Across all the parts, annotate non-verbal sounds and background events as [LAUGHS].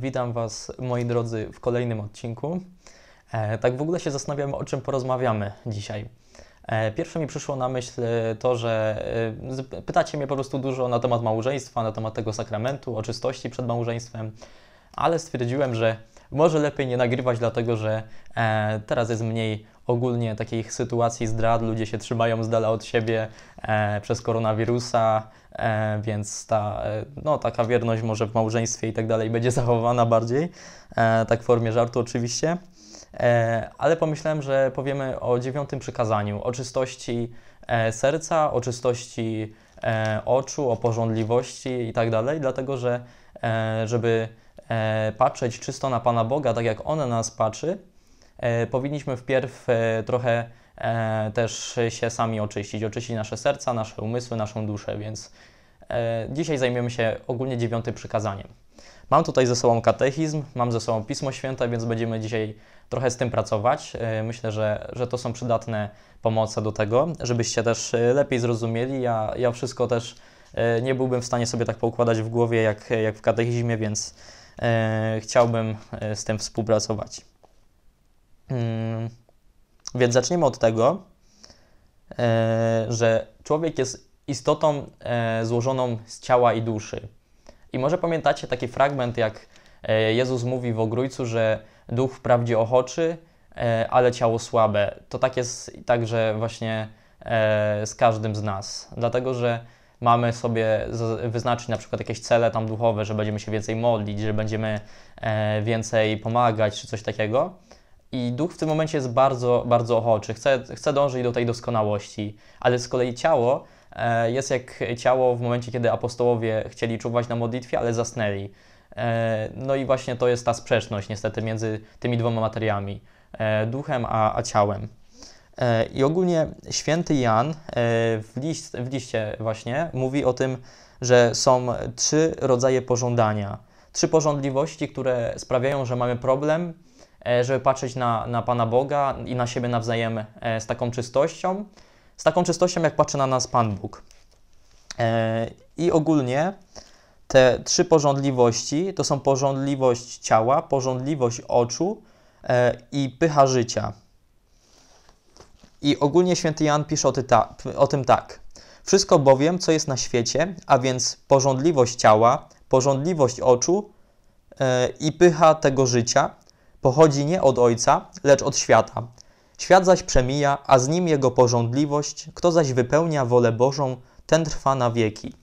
witam Was, moi drodzy, w kolejnym odcinku. E, tak w ogóle się zastanawiamy, o czym porozmawiamy dzisiaj. E, pierwsze mi przyszło na myśl to, że e, pytacie mnie po prostu dużo na temat małżeństwa, na temat tego sakramentu, o czystości przed małżeństwem, ale stwierdziłem, że może lepiej nie nagrywać, dlatego że e, teraz jest mniej ogólnie takich sytuacji zdrad, ludzie się trzymają z dala od siebie e, przez koronawirusa, e, więc ta, e, no, taka wierność może w małżeństwie i tak dalej będzie [LAUGHS] zachowana bardziej, e, tak w formie żartu oczywiście. E, ale pomyślałem, że powiemy o dziewiątym przykazaniu, o czystości serca, o czystości oczu, o porządliwości i tak dalej, dlatego że żeby E, patrzeć czysto na Pana Boga, tak jak On na nas patrzy, e, powinniśmy wpierw e, trochę też się sami oczyścić, oczyścić nasze serca, nasze umysły, naszą duszę, więc dzisiaj zajmiemy się ogólnie dziewiątym przykazaniem. Mam tutaj ze sobą katechizm, mam ze sobą Pismo Święte, więc będziemy dzisiaj trochę z tym pracować. Myślę, że, że to są przydatne pomoce do tego, żebyście też lepiej zrozumieli. Ja, ja wszystko też nie byłbym w stanie sobie tak poukładać w głowie jak, jak w katechizmie, więc E, chciałbym e, z tym współpracować. Mm, więc zacznijmy od tego, e, że człowiek jest istotą złożoną z ciała i duszy. I może pamiętacie taki fragment, jak Jezus mówi w Ogrójcu, że duch wprawdzie ochoczy, ale ciało słabe. To tak jest także właśnie z każdym z nas. Dlatego, że mamy sobie wyznaczyć na przykład jakieś cele tam duchowe, że będziemy się więcej modlić, że będziemy e, więcej pomagać czy coś takiego. I duch w tym momencie jest bardzo, bardzo ochoczy, chce, chce dążyć do tej doskonałości, ale z kolei ciało e, jest jak ciało w momencie, kiedy apostołowie chcieli czuwać na modlitwie, ale zasnęli. E, no i właśnie to jest ta sprzeczność niestety między tymi dwoma materiami, duchem a, a ciałem. E, I ogólnie święty Jan e, w, list, w liście właśnie mówi o tym, że są trzy rodzaje pożądania. Trzy pożądliwości, które sprawiają, że mamy problem, e, żeby patrzeć na, na Pana Boga i na siebie nawzajem z taką czystością, z taką czystością, jak patrzy na nas Pan Bóg. I ogólnie te trzy pożądliwości to są pożądliwość ciała, pożądliwość oczu i pycha życia. I ogólnie święty Jan pisze o, ta, o tym tak. Wszystko bowiem, co jest na świecie, a więc porządliwość ciała, porządliwość oczu yy, i pycha tego życia, pochodzi nie od Ojca, lecz od świata. Świat zaś przemija, a z nim jego porządliwość. Kto zaś wypełnia wolę Bożą, ten trwa na wieki.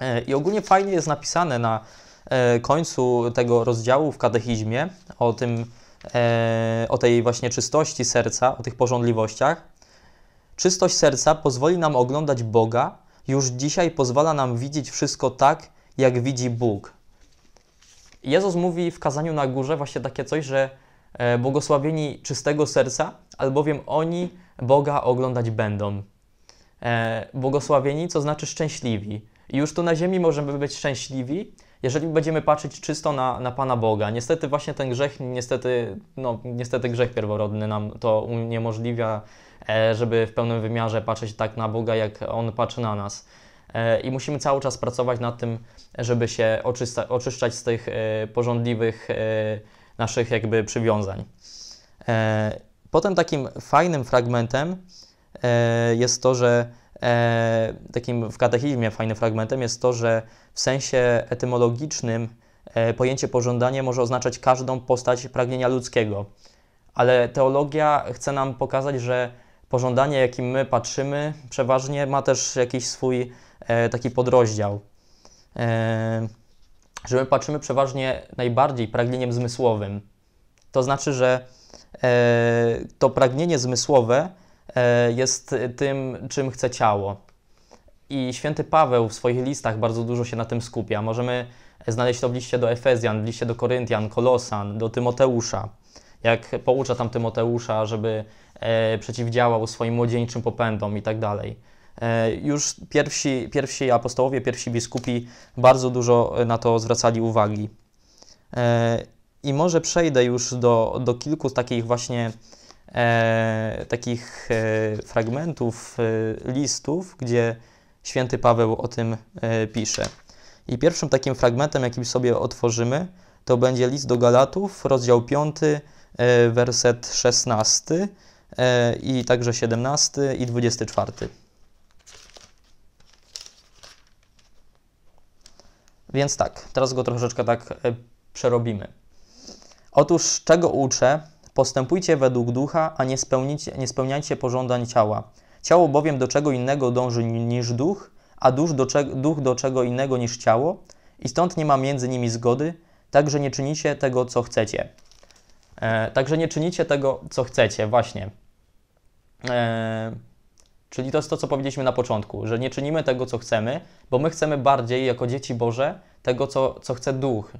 E, I ogólnie fajnie jest napisane na e, końcu tego rozdziału w katechizmie o tym, E, o tej właśnie czystości serca, o tych porządliwościach. Czystość serca pozwoli nam oglądać Boga, już dzisiaj pozwala nam widzieć wszystko tak, jak widzi Bóg. Jezus mówi w kazaniu na górze właśnie takie coś, że e, błogosławieni czystego serca, albowiem oni Boga oglądać będą. E, błogosławieni, co znaczy szczęśliwi. I już tu na ziemi możemy być szczęśliwi, jeżeli będziemy patrzeć czysto na, na Pana Boga, niestety właśnie ten grzech, niestety, no, niestety grzech pierworodny nam to uniemożliwia, e, żeby w pełnym wymiarze patrzeć tak na Boga, jak On patrzy na nas. E, I musimy cały czas pracować nad tym, żeby się oczysta, oczyszczać z tych e, porządliwych naszych jakby przywiązań. Potem takim fajnym fragmentem jest to, że e, takim w katechizmie fajnym fragmentem jest to, że w sensie etymologicznym e, pojęcie pożądanie może oznaczać każdą postać pragnienia ludzkiego. Ale teologia chce nam pokazać, że pożądanie, jakim my patrzymy, przeważnie ma też jakiś swój e, taki podrozdział. E, że my patrzymy przeważnie najbardziej pragnieniem zmysłowym. To znaczy, że e, to pragnienie zmysłowe E, jest tym, czym chce ciało. I święty Paweł w swoich listach bardzo dużo się na tym skupia. Możemy znaleźć to w liście do Efezjan, w liście do Koryntian, Kolosan, do Tymoteusza. Jak poucza tam Tymoteusza, żeby e, przeciwdziałał swoim młodzieńczym popędom i tak dalej. E, już pierwsi, pierwsi apostołowie, pierwsi biskupi bardzo dużo na to zwracali uwagi. I może przejdę już do, do kilku takich właśnie e, takich e, fragmentów, e, listów, gdzie święty Paweł o tym e, pisze. I pierwszym takim fragmentem, jakim sobie otworzymy, to będzie list do Galatów, rozdział 5, e, werset 16 e, i także 17 i 24. Więc tak, teraz go troszeczkę tak przerobimy. Otóż czego uczę, Postępujcie według ducha, a nie, nie spełniajcie pożądań ciała. Ciało bowiem do czego innego dąży niż duch, a duch do, duch do czego innego niż ciało, i stąd nie ma między nimi zgody, także nie czynicie tego, co chcecie. E, także nie czynicie tego, co chcecie, właśnie. E, czyli to jest to, co powiedzieliśmy na początku, że nie czynimy tego, co chcemy, bo my chcemy bardziej, jako dzieci Boże, tego, co, co chce duch,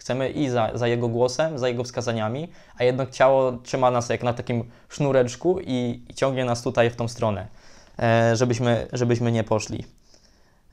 Chcemy i za, za jego głosem, za jego wskazaniami, a jednak ciało trzyma nas jak na takim sznureczku i, i ciągnie nas tutaj w tą stronę, e, żebyśmy, żebyśmy nie poszli.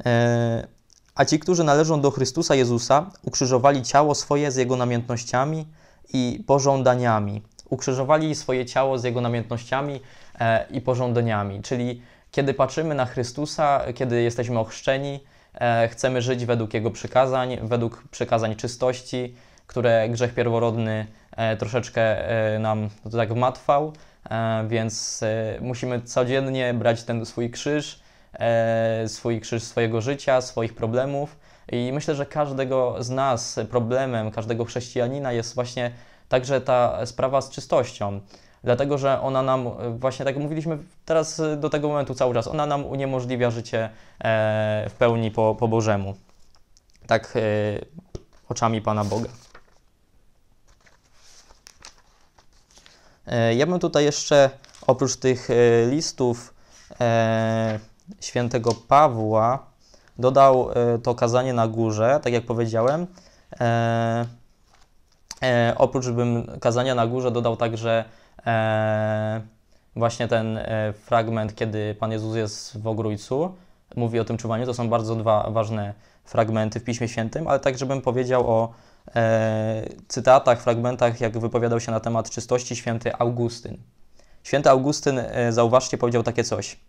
E, a ci, którzy należą do Chrystusa Jezusa, ukrzyżowali ciało swoje z jego namiętnościami i pożądaniami. Ukrzyżowali swoje ciało z jego namiętnościami e, i pożądaniami. Czyli kiedy patrzymy na Chrystusa, kiedy jesteśmy ochrzczeni, E, chcemy żyć według Jego przykazań, według przykazań czystości, które grzech pierworodny e, troszeczkę e, nam no tak wmatwał, więc musimy codziennie brać ten swój krzyż, swój krzyż swojego życia, swoich problemów. I myślę, że każdego z nas problemem, każdego chrześcijanina jest właśnie także ta sprawa z czystością dlatego że ona nam, e, właśnie tak mówiliśmy teraz e, do tego momentu cały czas, ona nam uniemożliwia życie e, w pełni po, po Bożemu. Tak oczami Pana Boga. Ja bym tutaj jeszcze oprócz tych listów świętego Pawła dodał to kazanie na górze, tak jak powiedziałem. Oprócz bym kazania na górze dodał także E, właśnie ten e, fragment, kiedy Pan Jezus jest w Ogrójcu, mówi o tym czuwaniu, to są bardzo dwa ważne fragmenty w Piśmie Świętym, ale tak, żebym powiedział o e, cytatach, fragmentach, jak wypowiadał się na temat czystości święty Augustyn. Święty Augustyn, e, zauważcie, powiedział takie coś.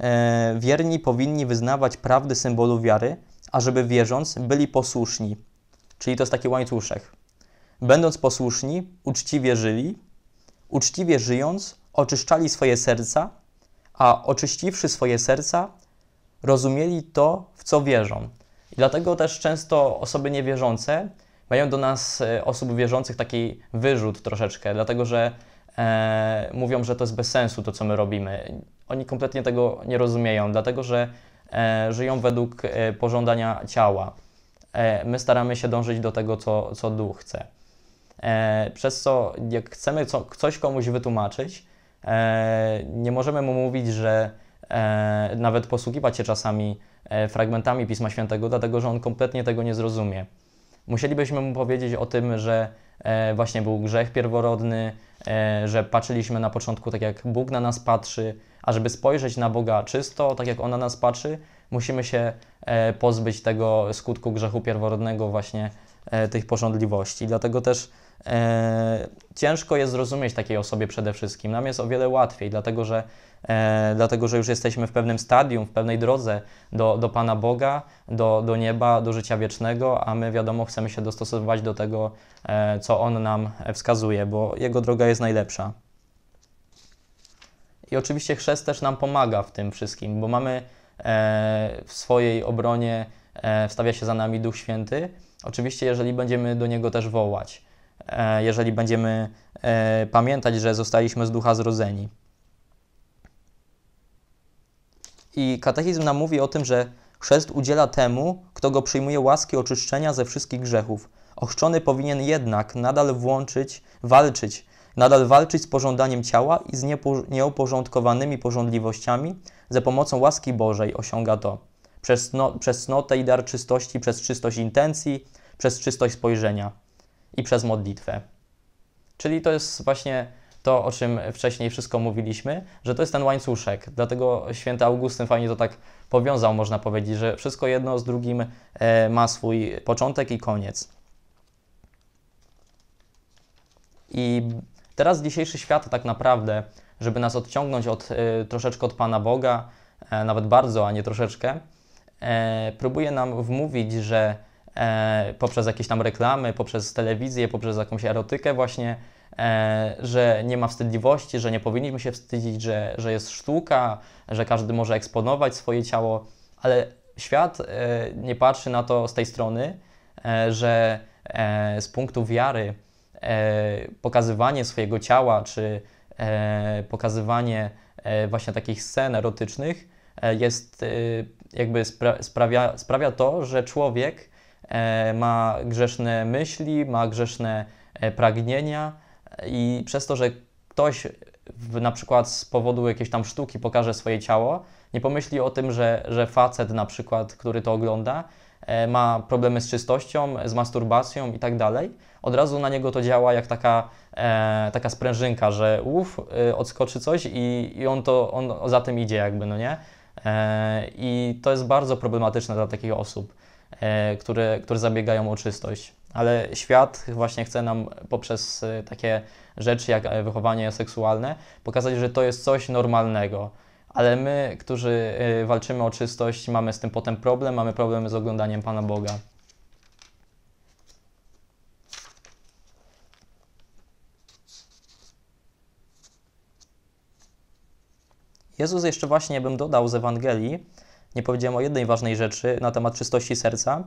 E, wierni powinni wyznawać prawdy symbolu wiary, ażeby wierząc byli posłuszni. Czyli to jest taki łańcuszek. Będąc posłuszni, uczciwie żyli, uczciwie żyjąc, oczyszczali swoje serca, a oczyściwszy swoje serca, rozumieli to, w co wierzą. I dlatego też często osoby niewierzące mają do nas, e, osób wierzących, taki wyrzut troszeczkę, dlatego że e, mówią, że to jest bez sensu to, co my robimy. Oni kompletnie tego nie rozumieją, dlatego że e, żyją według e, pożądania ciała. E, my staramy się dążyć do tego, co, co duch chce. E, przez co jak chcemy co, coś komuś wytłumaczyć, e, nie możemy mu mówić, że e, nawet posługiwać się czasami fragmentami Pisma Świętego, dlatego że on kompletnie tego nie zrozumie. Musielibyśmy mu powiedzieć o tym, że właśnie był grzech pierworodny, że patrzyliśmy na początku tak jak Bóg na nas patrzy, a żeby spojrzeć na Boga czysto, tak jak On na nas patrzy, musimy się pozbyć tego skutku grzechu pierworodnego, właśnie tych porządliwości. Dlatego też e, ciężko jest zrozumieć takiej osobie przede wszystkim. Nam jest o wiele łatwiej, dlatego że, e, dlatego, że już jesteśmy w pewnym stadium, w pewnej drodze do, do Pana Boga, do, do nieba, do życia wiecznego, a my wiadomo chcemy się dostosowywać do tego, e, co On nam wskazuje, bo Jego droga jest najlepsza. I oczywiście chrzest też nam pomaga w tym wszystkim, bo mamy e, w swojej obronie e, wstawia się za nami Duch Święty. Oczywiście, jeżeli będziemy do Niego też wołać. E, jeżeli będziemy e, pamiętać, że zostaliśmy z ducha zrodzeni. I katechizm nam mówi o tym, że chrzest udziela temu, kto go przyjmuje łaski oczyszczenia ze wszystkich grzechów. Ochrzczony powinien jednak nadal włączyć, walczyć, nadal walczyć z pożądaniem ciała i z nieuporządkowanymi pożądliwościami. Za pomocą łaski Bożej osiąga to. Przez, przez cnotę i dar czystości, przez czystość intencji, przez czystość spojrzenia i przez modlitwę. Czyli to jest właśnie to, o czym wcześniej wszystko mówiliśmy, że to jest ten łańcuszek. Dlatego święty Augustyn fajnie to tak powiązał, można powiedzieć, że wszystko jedno z drugim e, ma swój początek i koniec. I teraz dzisiejszy świat tak naprawdę, żeby nas odciągnąć od, e, troszeczkę od Pana Boga, e, nawet bardzo, a nie troszeczkę, próbuje nam wmówić, że E, poprzez jakieś tam reklamy, poprzez telewizję, poprzez jakąś erotykę właśnie, e, że nie ma wstydliwości, że nie powinniśmy się wstydzić, że, że jest sztuka, że każdy może eksponować swoje ciało, ale świat e, nie patrzy na to z tej strony, że z punktu wiary pokazywanie swojego ciała czy pokazywanie właśnie takich scen erotycznych jest jakby spra- sprawia, sprawia to, że człowiek E, ma grzeszne myśli, ma grzeszne e, pragnienia e, i przez to, że ktoś w, na przykład z powodu jakiejś tam sztuki pokaże swoje ciało, nie pomyśli o tym, że, że facet na przykład, który to ogląda, ma problemy z czystością, z masturbacją i tak dalej, od razu na niego to działa jak taka, e, taka sprężynka, że łów, odskoczy coś i, i on to on za tym idzie jakby, no nie? E, I to jest bardzo problematyczne dla takich osób. E, które, które zabiegają o czystość. Ale świat właśnie chce nam poprzez e, takie rzeczy jak e, wychowanie seksualne pokazać, że to jest coś normalnego. Ale my, którzy walczymy o czystość, mamy z tym potem problem, mamy problem z oglądaniem Pana Boga. Jezus jeszcze właśnie bym dodał z Ewangelii, nie powiedziałem o jednej ważnej rzeczy na temat czystości serca,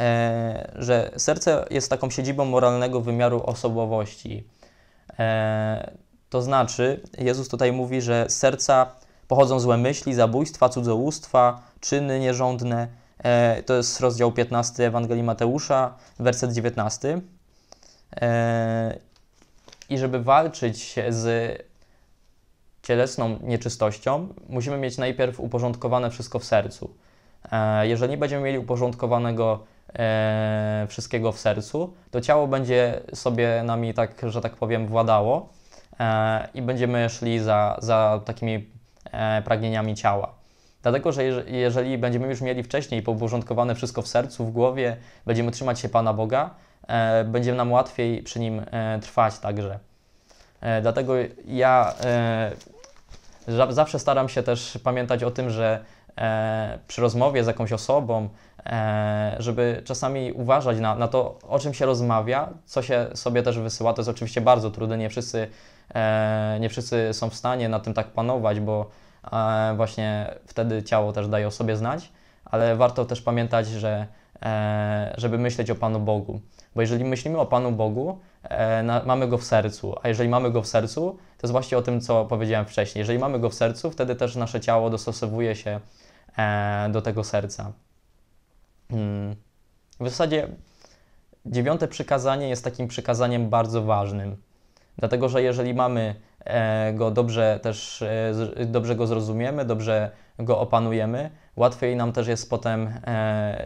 e, że serce jest taką siedzibą moralnego wymiaru osobowości. E, to znaczy, Jezus tutaj mówi, że z serca pochodzą złe myśli, zabójstwa, cudzołóstwa, czyny nierządne. E, to jest rozdział 15 Ewangelii Mateusza, werset 19. I żeby walczyć z cielesną nieczystością, musimy mieć najpierw uporządkowane wszystko w sercu. E, jeżeli nie będziemy mieli uporządkowanego e, wszystkiego w sercu, to ciało będzie sobie nami tak, że tak powiem, władało e, i będziemy szli za, za takimi pragnieniami ciała. Dlatego, że jeżeli będziemy już mieli wcześniej uporządkowane wszystko w sercu, w głowie, będziemy trzymać się Pana Boga, będzie nam łatwiej przy Nim trwać także. dlatego ja Zawsze staram się też pamiętać o tym, że e, przy rozmowie z jakąś osobą, e, żeby czasami uważać na, na to, o czym się rozmawia, co się sobie też wysyła. To jest oczywiście bardzo trudne, nie wszyscy, e, nie wszyscy są w stanie na tym tak panować, bo e, właśnie wtedy ciało też daje o sobie znać, ale warto też pamiętać, że e, żeby myśleć o Panu Bogu. Bo jeżeli myślimy o Panu Bogu, e, na, mamy go w sercu, a jeżeli mamy go w sercu, to jest właśnie o tym, co powiedziałem wcześniej. Jeżeli mamy go w sercu, wtedy też nasze ciało dostosowuje się e, do tego serca. Hmm. W zasadzie dziewiąte przykazanie jest takim przykazaniem bardzo ważnym, dlatego że jeżeli mamy e, go dobrze też, e, dobrze go zrozumiemy, dobrze go opanujemy, łatwiej nam też jest potem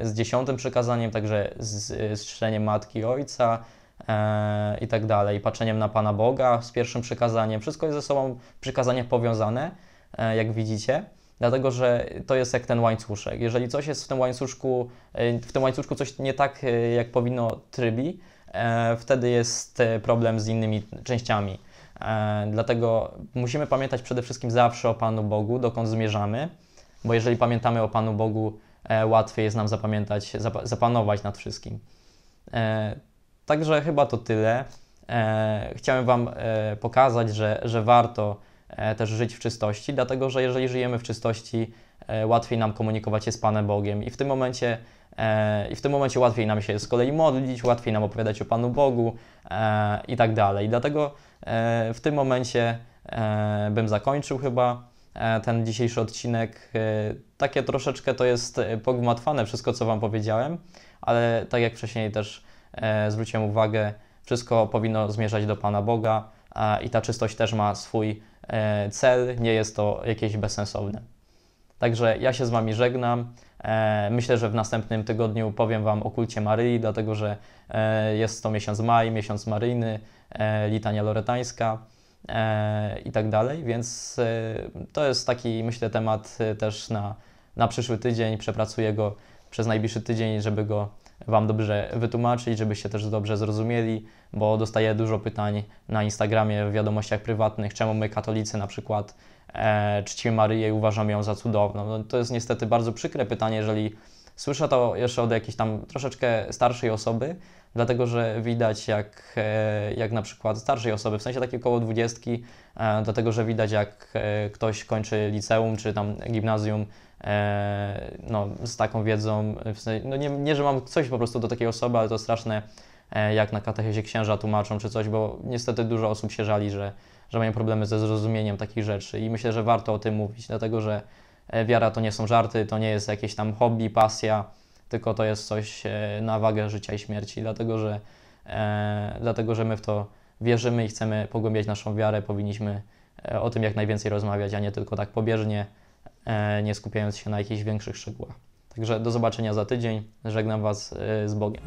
z dziesiątym przykazaniem, także z, z matki ojca, E, i tak dalej, patrzeniem na Pana Boga, z pierwszym przykazaniem. Wszystko jest ze sobą przykazanie powiązane, e, jak widzicie. Dlatego, że to jest jak ten łańcuszek. Jeżeli coś jest w tym łańcuszku, e, w tym łańcuszku coś nie tak, jak powinno trybi, wtedy jest problem z innymi częściami. Dlatego musimy pamiętać przede wszystkim zawsze o Panu Bogu, dokąd zmierzamy, bo jeżeli pamiętamy o Panu Bogu, łatwiej jest nam zapamiętać, zapanować nad wszystkim. Także chyba to tyle. E, chciałem Wam e, pokazać, że, że warto e, też żyć w czystości, dlatego że jeżeli żyjemy w czystości, e, łatwiej nam komunikować się z Panem Bogiem i w tym momencie e, i w tym momencie łatwiej nam się z kolei modlić, łatwiej nam opowiadać o Panu Bogu e, i tak dalej. Dlatego e, w tym momencie e, bym zakończył chyba e, ten dzisiejszy odcinek. E, takie troszeczkę to jest pogmatwane wszystko, co Wam powiedziałem, ale tak jak wcześniej też E, zwróciłem uwagę, wszystko powinno zmierzać do Pana Boga a, i ta czystość też ma swój e, cel, nie jest to jakieś bezsensowne. Także ja się z Wami żegnam. E, myślę, że w następnym tygodniu powiem Wam o kulcie Maryi, dlatego że jest to miesiąc maj, miesiąc maryjny, litania loretańska i tak dalej, więc to jest taki, myślę, temat też na, na przyszły tydzień. Przepracuję go przez najbliższy tydzień, żeby go Wam dobrze wytłumaczyć, żebyście też dobrze zrozumieli, bo dostaję dużo pytań na Instagramie, w wiadomościach prywatnych, czemu my katolicy na przykład e, czcimy Maryję i uważamy ją za cudowną. No, to jest niestety bardzo przykre pytanie, jeżeli słyszę to jeszcze od jakiejś tam troszeczkę starszej osoby, dlatego że widać jak, e, jak na przykład starszej osoby, w sensie takie około dwudziestki, e, dlatego że widać jak e, ktoś kończy liceum czy tam gimnazjum, E, no, z taką wiedzą, w sensie, no nie, nie, że mam coś po prostu do takiej osoby, ale to straszne, e, jak na katechezie księża tłumaczą czy coś, bo niestety dużo osób się żali, że, że mają problemy ze zrozumieniem takich rzeczy i myślę, że warto o tym mówić, dlatego że e, wiara to nie są żarty, to nie jest jakieś tam hobby, pasja, tylko to jest coś na wagę życia i śmierci, dlatego że, e, dlatego, że my w to wierzymy i chcemy pogłębiać naszą wiarę, powinniśmy o tym jak najwięcej rozmawiać, a nie tylko tak pobieżnie, E, nie skupiając się na jakichś większych szczegółach. Także do zobaczenia za tydzień. Żegnam Was e, z Bogiem.